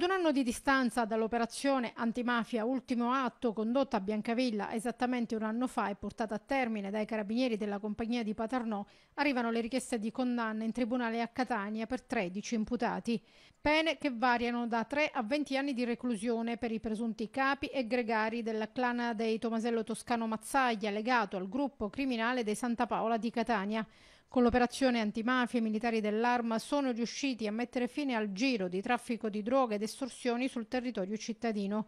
Ad un anno di distanza dall'operazione antimafia Ultimo Atto condotta a Biancavilla esattamente un anno fa e portata a termine dai carabinieri della compagnia di Paternò, arrivano le richieste di condanna in tribunale a Catania per 13 imputati. Pene che variano da 3 a 20 anni di reclusione per i presunti capi e gregari della clana dei Tomasello Toscano Mazzaglia legato al gruppo criminale dei Santa Paola di Catania. Con l'operazione antimafia i militari dell'Arma sono riusciti a mettere fine al giro di traffico di droga ed estorsioni sul territorio cittadino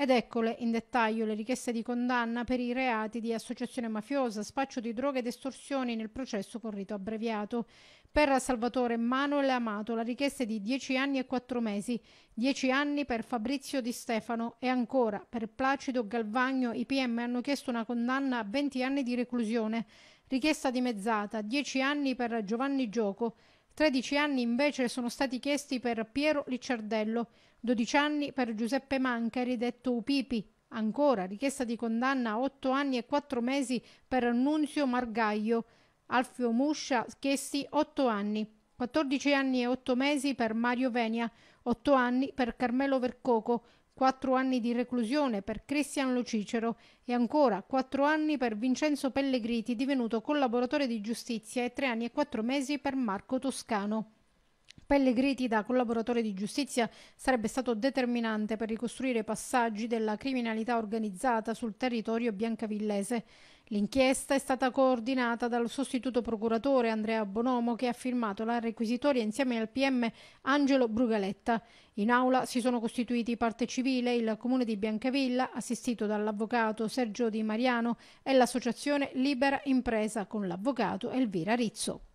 ed eccole in dettaglio le richieste di condanna per i reati di associazione mafiosa, spaccio di droghe ed estorsioni nel processo con rito abbreviato. Per Salvatore Manuel Amato la richiesta è di 10 anni e 4 mesi, 10 anni per Fabrizio Di Stefano e ancora per Placido Galvagno i PM hanno chiesto una condanna a 20 anni di reclusione, richiesta dimezzata, 10 anni per Giovanni Gioco, 13 anni invece sono stati chiesti per Piero Ricciardello, 12 anni per Giuseppe Mancari, detto Upipi. Ancora richiesta di condanna a 8 anni e 4 mesi per Nunzio Margaglio, Alfio Muscia chiesti 8 anni. 14 anni e 8 mesi per Mario Venia, 8 anni per Carmelo Vercoco, 4 anni di reclusione per Cristian Lo Cicero e ancora 4 anni per Vincenzo Pellegriti, divenuto collaboratore di giustizia, e 3 anni e 4 mesi per Marco Toscano. Pellegriti da collaboratore di giustizia sarebbe stato determinante per ricostruire passaggi della criminalità organizzata sul territorio biancavillese. L'inchiesta è stata coordinata dal sostituto procuratore Andrea Bonomo che ha firmato la requisitoria insieme al PM Angelo Brugaletta. In aula si sono costituiti parte civile, il comune di Biancavilla, assistito dall'avvocato Sergio Di Mariano e l'associazione Libera Impresa con l'avvocato Elvira Rizzo.